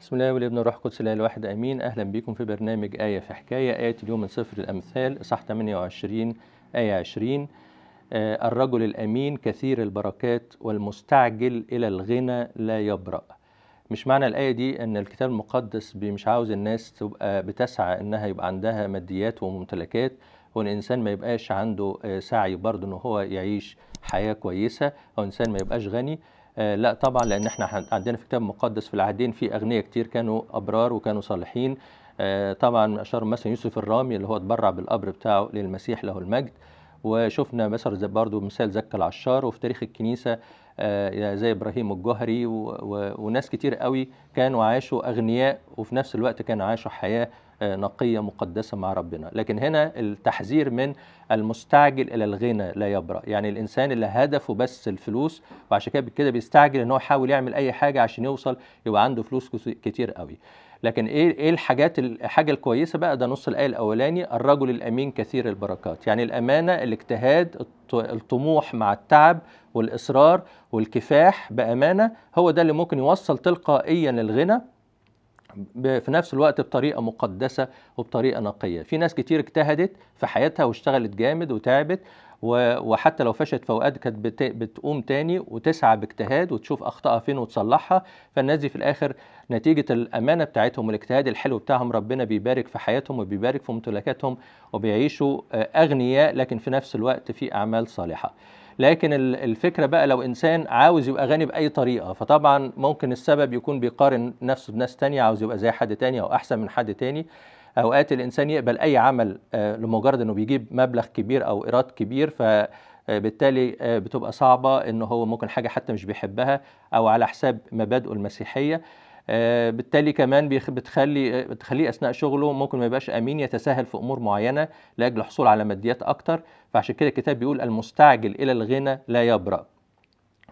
بسم الله والابن الروح القدس الاله الواحد امين اهلا بيكم في برنامج ايه في حكايه ايه اليوم من سفر الامثال صح 28 ايه 20 آه الرجل الامين كثير البركات والمستعجل الى الغنى لا يبرأ مش معنى الآية دي إن الكتاب المقدس مش عاوز الناس تبقى بتسعى إنها يبقى عندها ماديات وممتلكات وإن الإنسان ما يبقاش عنده آه، سعي برضه إن هو يعيش حياة كويسة أو إنسان ما يبقاش غني آه، لا طبعا لان احنا عندنا في الكتاب المقدس في العهدين في اغنياء كتير كانوا ابرار وكانوا صالحين آه، طبعا اشار مثلا يوسف الرامي اللي هو اتبرع بالقبر بتاعه للمسيح له المجد وشفنا مثلا برضه مثال زكا العشار وفي تاريخ الكنيسه آه، زي ابراهيم الجهري وناس كتير قوي كانوا عاشوا اغنياء وفي نفس الوقت كانوا عاشوا حياه آه، نقية مقدسة مع ربنا لكن هنا التحذير من المستعجل إلى الغنى لا يبرأ يعني الإنسان اللي هدفه بس الفلوس وعشان كده كده بيستعجل إن هو يحاول يعمل أي حاجة عشان يوصل يبقى عنده فلوس كتير قوي لكن ايه ايه الحاجات الحاجه الكويسه بقى ده نص الايه الاولاني الرجل الامين كثير البركات يعني الامانه الاجتهاد الطموح مع التعب والاصرار والكفاح بامانه هو ده اللي ممكن يوصل تلقائيا للغنى في نفس الوقت بطريقه مقدسه وبطريقه نقيه في ناس كتير اجتهدت في حياتها واشتغلت جامد وتعبت وحتى لو فشلت في اوقات كانت بتقوم تاني وتسعى باجتهاد وتشوف اخطائها فين وتصلحها فالناس دي في الاخر نتيجه الامانه بتاعتهم والاجتهاد الحلو بتاعهم ربنا بيبارك في حياتهم وبيبارك في ممتلكاتهم وبيعيشوا آه، اغنياء لكن في نفس الوقت في اعمال صالحه لكن الفكره بقى لو انسان عاوز يبقى غني باي طريقه فطبعا ممكن السبب يكون بيقارن نفسه بناس تانية عاوز يبقى زي حد تاني او احسن من حد تاني اوقات الانسان يقبل اي عمل آه، لمجرد انه بيجيب مبلغ كبير او ايراد كبير فبالتالي آه، آه، بتبقى صعبة إن هو ممكن حاجة حتى مش بيحبها أو على حساب مبادئه المسيحية آه، بالتالي كمان بتخلي آه، بتخليه اثناء شغله ممكن ما يبقاش امين يتساهل في امور معينه لاجل الحصول على ماديات اكتر فعشان كده الكتاب بيقول المستعجل الى الغنى لا يبرأ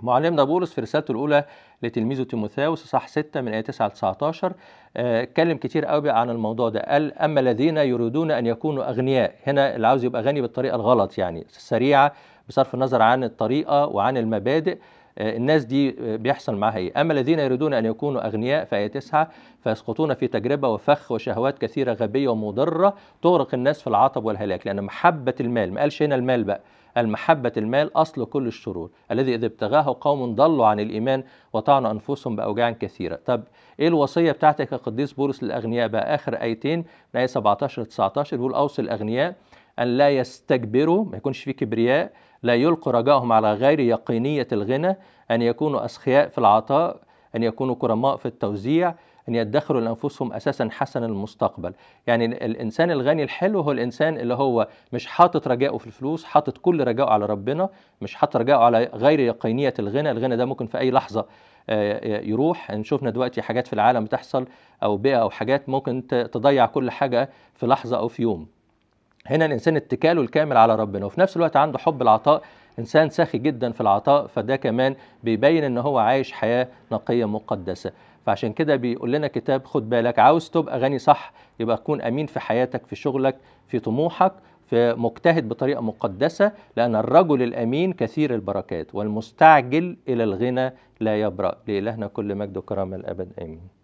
معلمنا بولس في رسالته الأولى لتلميذه تيموثاوس صح 6 من آية 9 ل 19 اتكلم كتير قوي عن الموضوع ده قال أما الذين يريدون أن يكونوا أغنياء هنا اللي عاوز يبقى غني بالطريقة الغلط يعني السريعة بصرف النظر عن الطريقة وعن المبادئ الناس دي آه، بيحصل معاها ايه اما الذين يريدون ان يكونوا اغنياء فهي آية تسعه فيسقطون في تجربه وفخ وشهوات كثيره غبيه ومضره تغرق الناس في العطب والهلاك لان محبه المال ما قالش هنا المال بقى المحبة المال أصل كل الشرور الذي إذا ابتغاه قوم ضلوا عن الإيمان وطعنوا أنفسهم بأوجاع كثيرة طب إيه الوصية بتاعتك يا قديس بولس للأغنياء بقى آخر آيتين من آية 17 19 بيقول أوصي الأغنياء أن لا يستكبروا ما يكونش في كبرياء لا يلقوا رجاءهم على غير يقينية الغنى أن يكونوا أسخياء في العطاء أن يكونوا كرماء في التوزيع أن يدخروا لأنفسهم أساسا حسن المستقبل يعني الإنسان الغني الحلو هو الإنسان اللي هو مش حاطط رجائه في الفلوس حاطط كل رجائه على ربنا مش حاطط رجائه على غير يقينية الغنى الغنى ده ممكن في أي لحظة آه، يروح شفنا دلوقتي حاجات في العالم بتحصل أو بيئة أو حاجات ممكن تضيع كل حاجة في لحظة أو في يوم هنا الانسان اتكاله الكامل على ربنا وفي نفس الوقت عنده حب العطاء انسان سخي جدا في العطاء فده كمان بيبين ان هو عايش حياه نقيه مقدسه فعشان كده بيقول لنا كتاب خد بالك عاوز تبقى غني صح يبقى تكون امين في حياتك في شغلك في طموحك في مجتهد بطريقه مقدسه لان الرجل الامين كثير البركات والمستعجل الى الغنى لا يبرأ لالهنا كل مجد وكرامه الابد امين